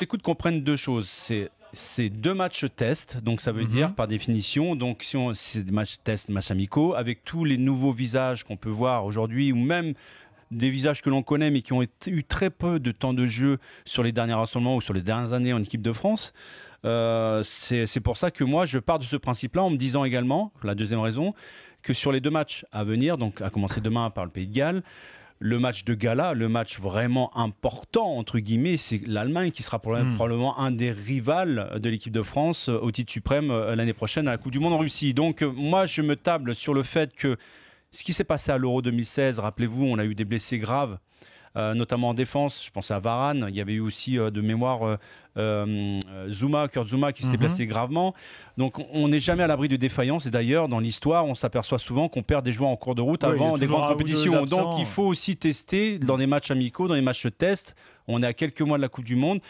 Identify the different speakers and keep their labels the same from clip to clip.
Speaker 1: écoute, qu'on prenne deux choses. C'est deux matchs test, donc ça veut mhm. dire par définition, donc si on c'est des matchs test, matchs amicaux, avec tous les nouveaux visages qu'on peut voir aujourd'hui, ou même des visages que l'on connaît mais qui ont eu très peu de temps de jeu sur les derniers rassemblements ou sur les dernières années en équipe de France. Euh, c'est pour ça que moi je pars de ce principe-là en me disant également, la deuxième raison, que sur les deux matchs à venir, donc à commencer demain par le Pays de Galles, le match de gala, le match vraiment important, entre guillemets, c'est l'Allemagne qui sera hmm. probablement un des rivales de l'équipe de France euh, au titre suprême euh, l'année prochaine à la Coupe du Monde en Russie. Donc euh, moi, je me table sur le fait que ce qui s'est passé à l'Euro 2016, rappelez-vous, on a eu des blessés graves. Euh, notamment en défense. Je pense à Varane. Il y avait eu aussi euh, de mémoire euh, Zuma, Kurt Zuma, qui s'était mhm. gravement. Donc on n'est jamais à l'abri de défaillance. Et d'ailleurs, dans l'histoire, on s'aperçoit souvent qu'on perd des joueurs en cours de route avant des grandes compétitions. Donc il faut aussi tester dans des matchs amicaux, dans des matchs de test. On est à quelques mois de la Coupe du Monde.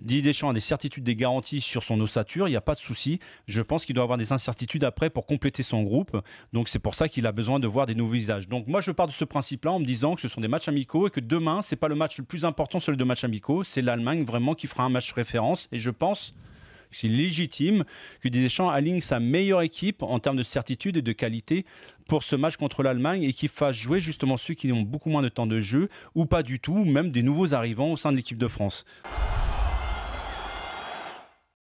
Speaker 1: Didier Deschamps a des certitudes, des garanties sur son ossature, il n'y a pas de souci. Je pense qu'il doit avoir des incertitudes après pour compléter son groupe. Donc c'est pour ça qu'il a besoin de voir des nouveaux visages. Donc moi je pars de ce principe-là en me disant que ce sont des matchs amicaux et que demain ce n'est pas le match le plus important, celui de match amicaux, c'est l'Allemagne vraiment qui fera un match référence. Et je pense que c'est légitime que Deschamps aligne sa meilleure équipe en termes de certitude et de qualité pour ce match contre l'Allemagne et qu'il fasse jouer justement ceux qui ont beaucoup moins de temps de jeu ou pas du tout, ou même des nouveaux arrivants au sein de l'équipe de France.